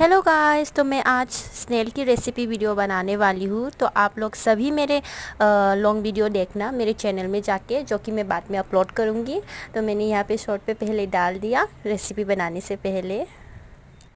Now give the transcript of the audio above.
hello guys तो मैं आज स्नेल की रेसिपी वीडियो बनाने वाली हूँ तो आप लोग सभी मेरे लॉन्ग वीडियो देखना मेरे चैनल में जाके जो कि मैं बाद में अपलोड करूँगी तो मैंने यहाँ पे शॉर्ट पे पहले डाल दिया रेसिपी बनाने से पहले